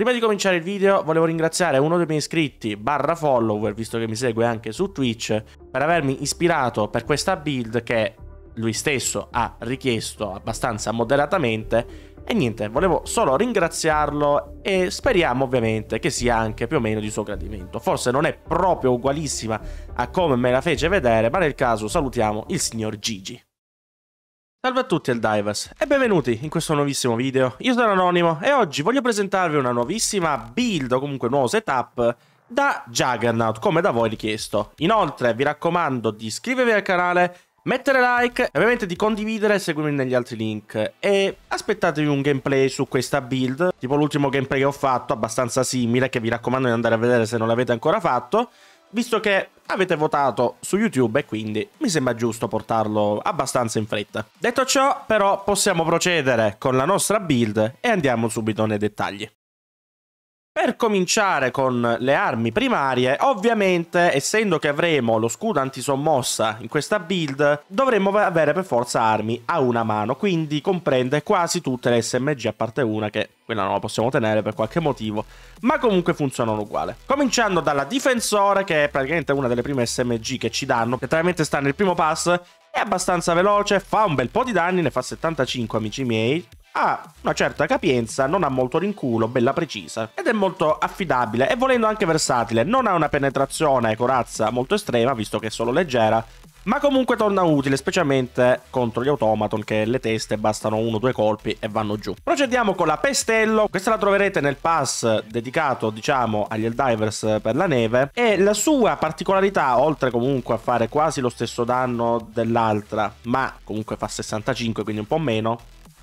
Prima di cominciare il video volevo ringraziare uno dei miei iscritti barra follower, visto che mi segue anche su Twitch, per avermi ispirato per questa build che lui stesso ha richiesto abbastanza moderatamente. E niente, volevo solo ringraziarlo e speriamo ovviamente che sia anche più o meno di suo gradimento. Forse non è proprio ugualissima a come me la fece vedere, ma nel caso salutiamo il signor Gigi. Salve a tutti Divers e benvenuti in questo nuovissimo video. Io sono Anonimo e oggi voglio presentarvi una nuovissima build o comunque un nuovo setup da Juggernaut come da voi richiesto. Inoltre vi raccomando di iscrivervi al canale, mettere like e ovviamente di condividere e seguirmi negli altri link e aspettatevi un gameplay su questa build, tipo l'ultimo gameplay che ho fatto abbastanza simile che vi raccomando di andare a vedere se non l'avete ancora fatto visto che avete votato su YouTube e quindi mi sembra giusto portarlo abbastanza in fretta. Detto ciò, però, possiamo procedere con la nostra build e andiamo subito nei dettagli. Per cominciare con le armi primarie, ovviamente, essendo che avremo lo scudo antisommossa in questa build, dovremmo avere per forza armi a una mano, quindi comprende quasi tutte le SMG a parte una che quella non la possiamo tenere per qualche motivo, ma comunque funzionano uguale. Cominciando dalla difensore, che è praticamente una delle prime SMG che ci danno, che letteralmente sta nel primo pass, è abbastanza veloce, fa un bel po' di danni, ne fa 75 amici miei, ha una certa capienza, non ha molto rinculo, bella precisa ed è molto affidabile e volendo anche versatile, non ha una penetrazione corazza molto estrema visto che è solo leggera ma comunque torna utile, specialmente contro gli automaton che le teste bastano uno o due colpi e vanno giù. Procediamo con la Pestello, questa la troverete nel pass dedicato diciamo agli Eldivers per la neve e la sua particolarità, oltre comunque a fare quasi lo stesso danno dell'altra, ma comunque fa 65 quindi un po' meno,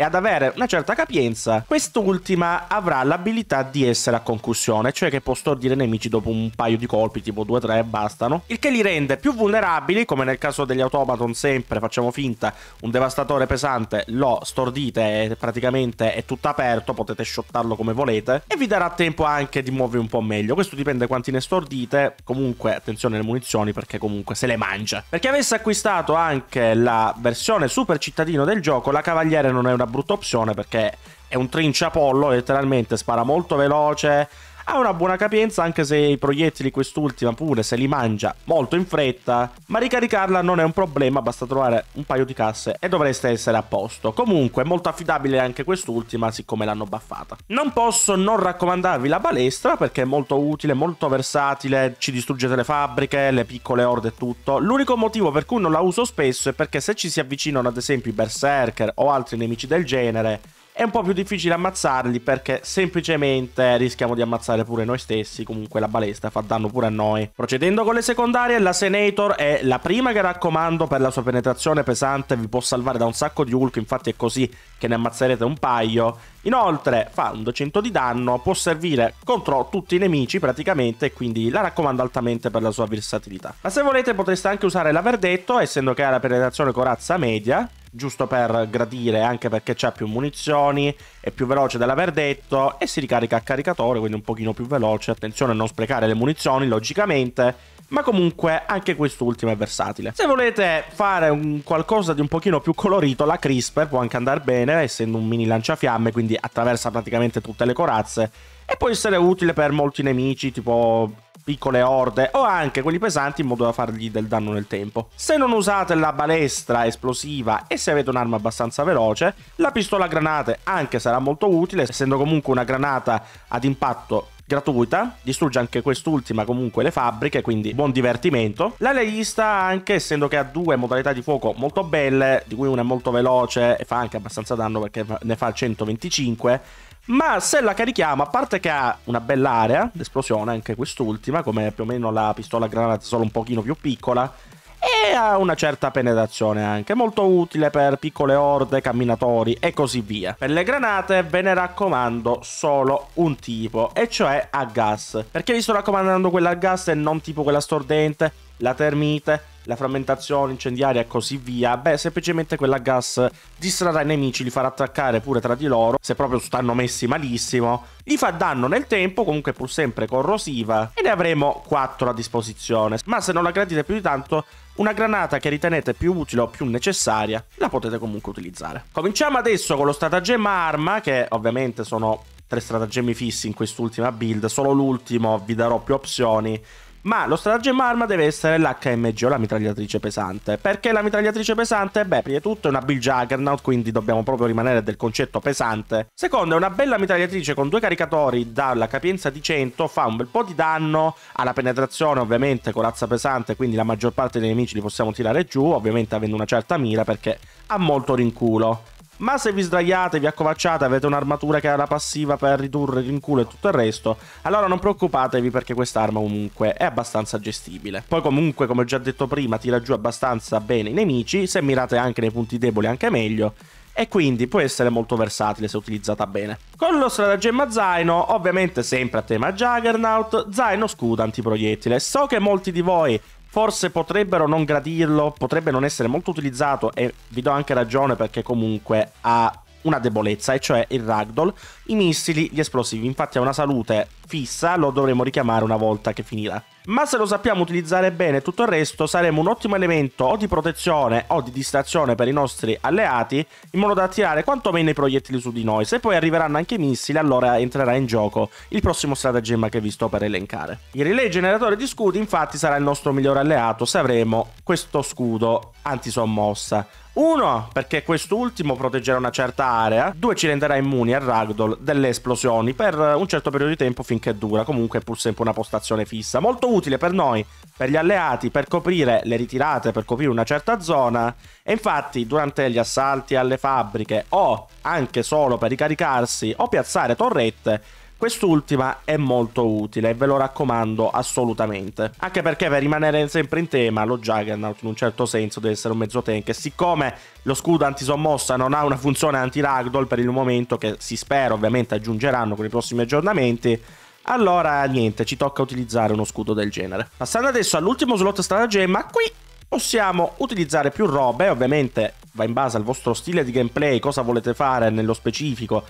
e ad avere una certa capienza, quest'ultima avrà l'abilità di essere a concussione, cioè che può stordire nemici dopo un paio di colpi, tipo 2-3 e bastano, il che li rende più vulnerabili, come nel caso degli automaton sempre facciamo finta, un devastatore pesante lo stordite e praticamente è tutto aperto, potete shottarlo come volete e vi darà tempo anche di muovervi un po' meglio, questo dipende quanti ne stordite, comunque attenzione alle munizioni perché comunque se le mangia. Per chi avesse acquistato anche la versione super cittadino del gioco, la cavaliere non è una brutta opzione perché è un trinciapollo, letteralmente spara molto veloce, ha una buona capienza anche se i proiettili quest'ultima pure se li mangia molto in fretta, ma ricaricarla non è un problema, basta trovare un paio di casse e dovreste essere a posto. Comunque molto affidabile anche quest'ultima siccome l'hanno baffata. Non posso non raccomandarvi la balestra perché è molto utile, molto versatile, ci distruggete le fabbriche, le piccole orde e tutto. L'unico motivo per cui non la uso spesso è perché se ci si avvicinano ad esempio i berserker o altri nemici del genere, è un po' più difficile ammazzarli perché semplicemente rischiamo di ammazzare pure noi stessi, comunque la balestra fa danno pure a noi. Procedendo con le secondarie, la Senator è la prima che raccomando per la sua penetrazione pesante, vi può salvare da un sacco di Hulk, infatti è così che ne ammazzerete un paio. Inoltre fa un 200 di danno, può servire contro tutti i nemici praticamente, quindi la raccomando altamente per la sua versatilità. Ma se volete potreste anche usare la Verdetto, essendo che ha la penetrazione corazza media, giusto per gradire anche perché c'ha più munizioni, è più veloce dell'aver detto e si ricarica a caricatore, quindi un pochino più veloce. Attenzione a non sprecare le munizioni, logicamente, ma comunque anche quest'ultimo è versatile. Se volete fare qualcosa di un pochino più colorito, la CRISPR può anche andare bene, essendo un mini lanciafiamme, quindi attraversa praticamente tutte le corazze, e può essere utile per molti nemici, tipo piccole orde o anche quelli pesanti in modo da fargli del danno nel tempo. Se non usate la balestra esplosiva e se avete un'arma abbastanza veloce, la pistola a granate anche sarà molto utile, essendo comunque una granata ad impatto gratuita, distrugge anche quest'ultima comunque le fabbriche, quindi buon divertimento. La leghista anche, essendo che ha due modalità di fuoco molto belle, di cui una è molto veloce e fa anche abbastanza danno perché ne fa 125, ma se la carichiamo, a parte che ha una bella area d'esplosione, anche quest'ultima, come più o meno la pistola granata, solo un pochino più piccola, e ha una certa penetrazione anche, molto utile per piccole orde, camminatori e così via. Per le granate ve ne raccomando solo un tipo, e cioè a gas. Perché vi sto raccomandando quella a gas e non tipo quella stordente, la termite la frammentazione incendiaria e così via, beh, semplicemente quella gas distrarrà i nemici, li farà attaccare pure tra di loro, se proprio stanno messi malissimo, gli fa danno nel tempo, comunque pur sempre corrosiva, e ne avremo 4 a disposizione, ma se non la gradite più di tanto, una granata che ritenete più utile o più necessaria, la potete comunque utilizzare. Cominciamo adesso con lo stratagemma arma, che ovviamente sono tre stratagemmi fissi in quest'ultima build, solo l'ultimo vi darò più opzioni, ma lo stratagemma arma deve essere l'HMG o la mitragliatrice pesante. Perché la mitragliatrice pesante? Beh, prima di tutto è una Bill Juggernaut, quindi dobbiamo proprio rimanere del concetto pesante. Secondo, è una bella mitragliatrice con due caricatori dalla capienza di 100, fa un bel po' di danno alla penetrazione, ovviamente corazza pesante, quindi la maggior parte dei nemici li possiamo tirare giù, ovviamente avendo una certa mira perché ha molto rinculo. Ma se vi sdraiate, vi accovacciate, avete un'armatura che ha la passiva per ridurre l'inculo e tutto il resto, allora non preoccupatevi perché quest'arma comunque è abbastanza gestibile. Poi comunque, come ho già detto prima, tira giù abbastanza bene i nemici, se mirate anche nei punti deboli anche meglio, e quindi può essere molto versatile se utilizzata bene. Con lo stratagemma zaino, ovviamente sempre a tema Juggernaut, zaino scudo antiproiettile. So che molti di voi forse potrebbero non gradirlo, potrebbe non essere molto utilizzato e vi do anche ragione perché comunque ha una debolezza, e cioè il ragdoll, i missili, gli esplosivi. Infatti ha una salute fissa, lo dovremo richiamare una volta che finirà. Ma se lo sappiamo utilizzare bene tutto il resto, saremo un ottimo elemento o di protezione o di distrazione per i nostri alleati, in modo da attirare quantomeno i proiettili su di noi. Se poi arriveranno anche i missili, allora entrerà in gioco il prossimo stratagemma che vi sto per elencare. Il relay generatore di scudi, infatti, sarà il nostro migliore alleato se avremo questo scudo antisommossa. Uno, perché quest'ultimo proteggerà una certa area. Due, ci renderà immuni al ragdoll delle esplosioni per un certo periodo di tempo finché dura. Comunque è pur sempre una postazione fissa. Molto utile per noi, per gli alleati, per coprire le ritirate, per coprire una certa zona. E infatti durante gli assalti alle fabbriche o anche solo per ricaricarsi o piazzare torrette Quest'ultima è molto utile, ve lo raccomando assolutamente. Anche perché per rimanere sempre in tema, lo Juggernaut in un certo senso deve essere un mezzo tank e siccome lo scudo antisommossa non ha una funzione anti-ragdoll per il momento che si spera ovviamente aggiungeranno con i prossimi aggiornamenti, allora niente, ci tocca utilizzare uno scudo del genere. Passando adesso all'ultimo slot stratagemma, qui possiamo utilizzare più robe, ovviamente va in base al vostro stile di gameplay, cosa volete fare nello specifico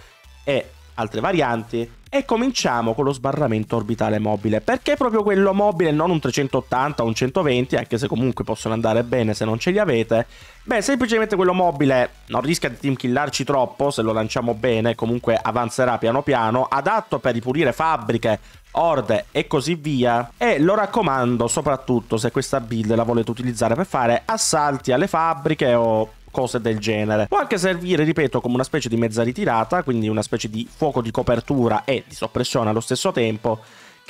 e altre varianti. E cominciamo con lo sbarramento orbitale mobile. Perché proprio quello mobile, non un 380 o un 120, anche se comunque possono andare bene se non ce li avete? Beh, semplicemente quello mobile non rischia di team killarci troppo, se lo lanciamo bene comunque avanzerà piano piano, adatto per ripulire fabbriche, orde e così via. E lo raccomando soprattutto se questa build la volete utilizzare per fare assalti alle fabbriche o cose del genere. Può anche servire, ripeto, come una specie di mezza ritirata, quindi una specie di fuoco di copertura e di soppressione allo stesso tempo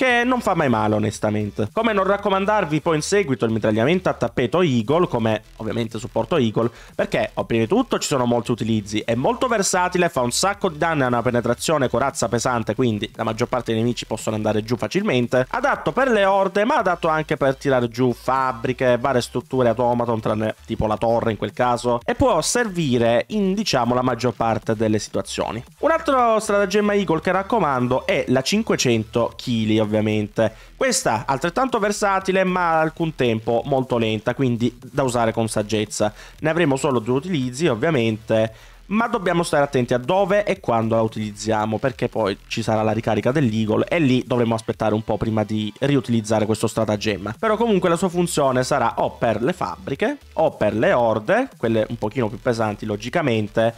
che non fa mai male onestamente. Come non raccomandarvi poi in seguito il mitragliamento a tappeto Eagle, come ovviamente supporto Eagle, perché oh, prima di tutto ci sono molti utilizzi, è molto versatile, fa un sacco di danni a una penetrazione corazza pesante, quindi la maggior parte dei nemici possono andare giù facilmente, adatto per le orde ma adatto anche per tirare giù fabbriche, varie strutture automaton, tranne tipo la torre in quel caso, e può servire in diciamo la maggior parte delle situazioni. Un altro stratagemma Eagle che raccomando è la 500 kg, ovviamente ovviamente. Questa altrettanto versatile ma al contempo molto lenta, quindi da usare con saggezza. Ne avremo solo due utilizzi ovviamente, ma dobbiamo stare attenti a dove e quando la utilizziamo, perché poi ci sarà la ricarica dell'Eagle e lì dovremo aspettare un po' prima di riutilizzare questo stratagemma. Però comunque la sua funzione sarà o per le fabbriche o per le orde, quelle un pochino più pesanti logicamente,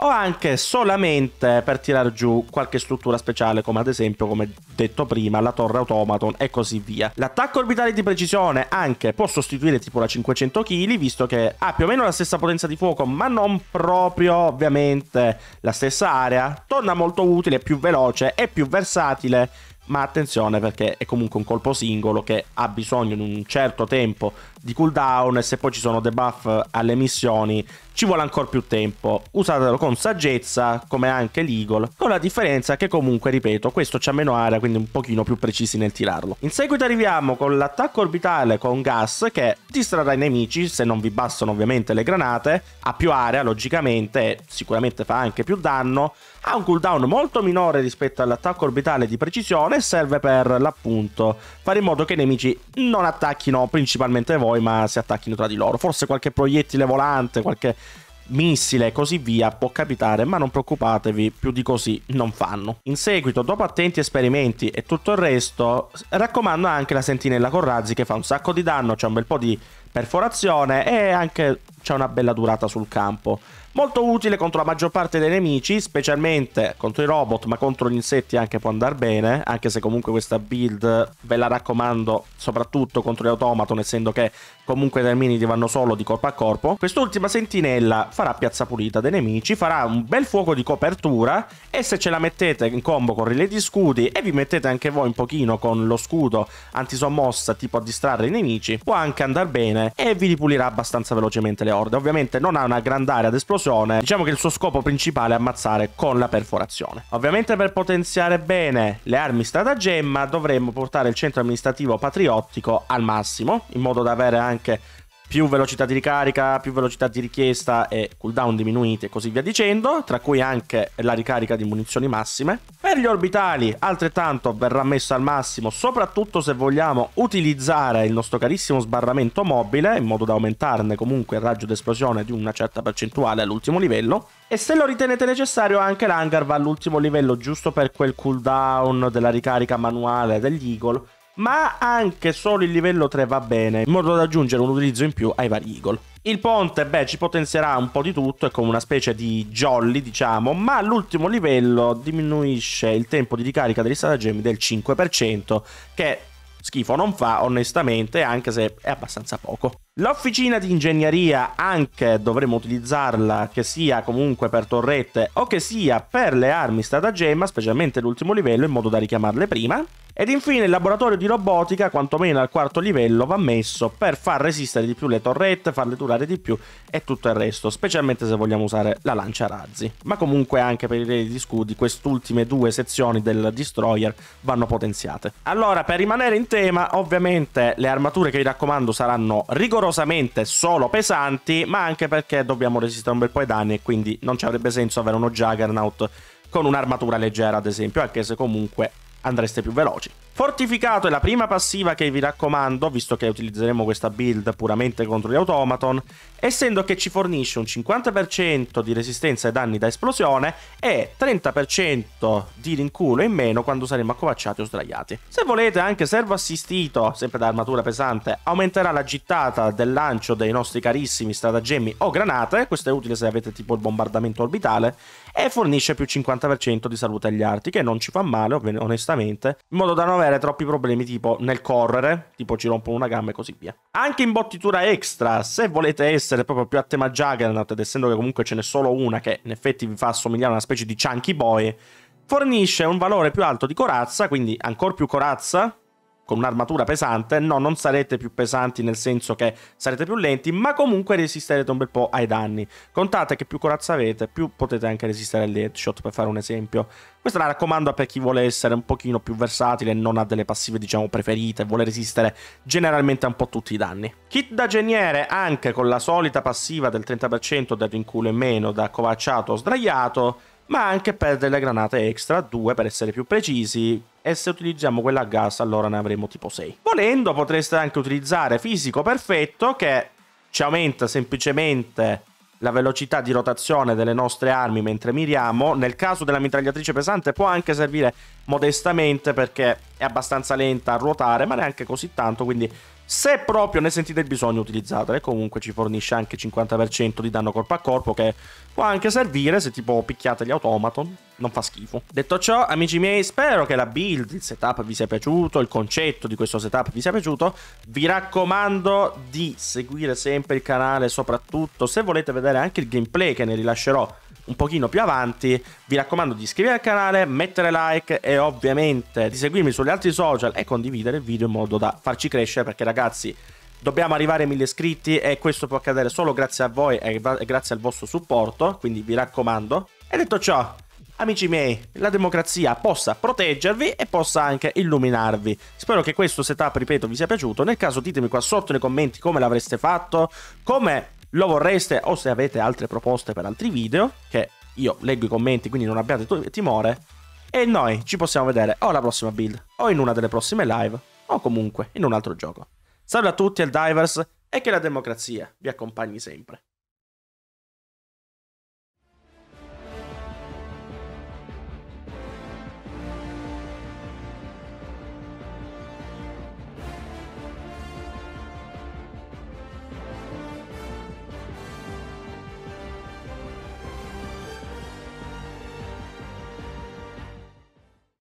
o anche solamente per tirare giù qualche struttura speciale come ad esempio come detto prima la torre automaton e così via l'attacco orbitale di precisione anche può sostituire tipo la 500 kg visto che ha più o meno la stessa potenza di fuoco ma non proprio ovviamente la stessa area torna molto utile più veloce e più versatile ma attenzione perché è comunque un colpo singolo che ha bisogno di un certo tempo di cooldown e se poi ci sono debuff alle missioni ci vuole ancora più tempo. Usatelo con saggezza, come anche l'Eagle, con la differenza che comunque, ripeto, questo c'ha meno aria, quindi un pochino più precisi nel tirarlo. In seguito arriviamo con l'attacco orbitale con gas che distrarrà i nemici, se non vi bastano ovviamente le granate, ha più aria logicamente, sicuramente fa anche più danno, ha un cooldown molto minore rispetto all'attacco orbitale di precisione e serve per l'appunto fare in modo che i nemici non attacchino principalmente voi ma si attacchino tra di loro forse qualche proiettile volante qualche missile e così via può capitare, ma non preoccupatevi, più di così non fanno. In seguito, dopo attenti esperimenti e tutto il resto, raccomando anche la sentinella con razzi che fa un sacco di danno, c'è cioè un bel po' di perforazione e anche c'è una bella durata sul campo. Molto utile contro la maggior parte dei nemici, specialmente contro i robot, ma contro gli insetti anche può andare bene, anche se comunque questa build ve la raccomando soprattutto contro gli automaton, essendo che comunque i termini ti vanno solo di corpo a corpo. Quest'ultima sentinella farà piazza pulita dei nemici, farà un bel fuoco di copertura e se ce la mettete in combo con relay di scudi e vi mettete anche voi un pochino con lo scudo antisommossa tipo a distrarre i nemici, può anche andare bene e vi ripulirà abbastanza velocemente le orde. Ovviamente non ha una grande area d'esplosione, diciamo che il suo scopo principale è ammazzare con la perforazione. Ovviamente per potenziare bene le armi stratagemma dovremmo portare il centro amministrativo patriottico al massimo, in modo da avere anche più velocità di ricarica, più velocità di richiesta e cooldown diminuiti e così via dicendo, tra cui anche la ricarica di munizioni massime. Per gli orbitali altrettanto verrà messo al massimo, soprattutto se vogliamo utilizzare il nostro carissimo sbarramento mobile, in modo da aumentarne comunque il raggio d'esplosione di una certa percentuale all'ultimo livello. E se lo ritenete necessario anche l'hangar va all'ultimo livello giusto per quel cooldown della ricarica manuale degli Eagle ma anche solo il livello 3 va bene, in modo da aggiungere un utilizzo in più ai vari Eagle. Il ponte, beh, ci potenzierà un po' di tutto, è come una specie di jolly, diciamo, ma l'ultimo livello diminuisce il tempo di ricarica degli stratagemmi del 5%, che schifo non fa, onestamente, anche se è abbastanza poco. L'officina di ingegneria anche dovremo utilizzarla che sia comunque per torrette o che sia per le armi stratagemma, specialmente l'ultimo livello in modo da richiamarle prima. Ed infine il laboratorio di robotica, quantomeno al quarto livello, va messo per far resistere di più le torrette, farle durare di più e tutto il resto, specialmente se vogliamo usare la lancia razzi. Ma comunque anche per i redi di scudi, quest'ultime due sezioni del destroyer vanno potenziate. Allora, per rimanere in tema, ovviamente le armature che vi raccomando saranno rigorose rigorosamente solo pesanti, ma anche perché dobbiamo resistere un bel po' ai danni e quindi non ci avrebbe senso avere uno Juggernaut con un'armatura leggera, ad esempio, anche se comunque andreste più veloci. Fortificato è la prima passiva che vi raccomando, visto che utilizzeremo questa build puramente contro gli automaton, essendo che ci fornisce un 50% di resistenza ai danni da esplosione e 30% di rinculo in meno quando saremo accovacciati o sdraiati. Se volete anche servo assistito, sempre da armatura pesante, aumenterà la gittata del lancio dei nostri carissimi stratagemmi o granate, questo è utile se avete tipo il bombardamento orbitale, e fornisce più 50% di salute agli arti, che non ci fa male, onestamente, in modo da non avere troppi problemi tipo nel correre, tipo ci rompono una gamba e così via. Anche in bottitura extra, se volete essere proprio più a tema Juggernaut, ed essendo che comunque ce n'è solo una che in effetti vi fa assomigliare a una specie di Chunky Boy, fornisce un valore più alto di corazza, quindi ancora più corazza, con un'armatura pesante, no, non sarete più pesanti nel senso che sarete più lenti, ma comunque resisterete un bel po' ai danni. Contate che più corazza avete, più potete anche resistere agli headshot, per fare un esempio. Questa la raccomando per chi vuole essere un pochino più versatile, e non ha delle passive diciamo preferite, vuole resistere generalmente a un po' tutti i danni. Kit da geniere anche con la solita passiva del 30% del rinculo in meno, da covacciato o sdraiato, ma anche per delle granate extra, due per essere più precisi, e se utilizziamo quella a gas allora ne avremo tipo 6. Volendo potreste anche utilizzare fisico perfetto che ci aumenta semplicemente la velocità di rotazione delle nostre armi mentre miriamo. Nel caso della mitragliatrice pesante può anche servire modestamente perché è abbastanza lenta a ruotare ma neanche così tanto quindi se proprio ne sentite il bisogno utilizzatele, comunque ci fornisce anche 50% di danno corpo a corpo che può anche servire se tipo picchiate gli automaton, non fa schifo. Detto ciò, amici miei, spero che la build, il setup vi sia piaciuto, il concetto di questo setup vi sia piaciuto, vi raccomando di seguire sempre il canale, soprattutto se volete vedere anche il gameplay che ne rilascerò un pochino più avanti. Vi raccomando di iscrivervi al canale, mettere like e ovviamente di seguirmi sugli altri social e condividere il video in modo da farci crescere perché ragazzi dobbiamo arrivare a mille iscritti e questo può accadere solo grazie a voi e grazie al vostro supporto, quindi vi raccomando. E detto ciò, amici miei, la democrazia possa proteggervi e possa anche illuminarvi. Spero che questo setup, ripeto, vi sia piaciuto. Nel caso ditemi qua sotto nei commenti come l'avreste fatto, come lo vorreste o se avete altre proposte per altri video, che io leggo i commenti quindi non abbiate timore, e noi ci possiamo vedere o alla prossima build, o in una delle prossime live, o comunque in un altro gioco. Salve a tutti, al Divers, e che la democrazia vi accompagni sempre.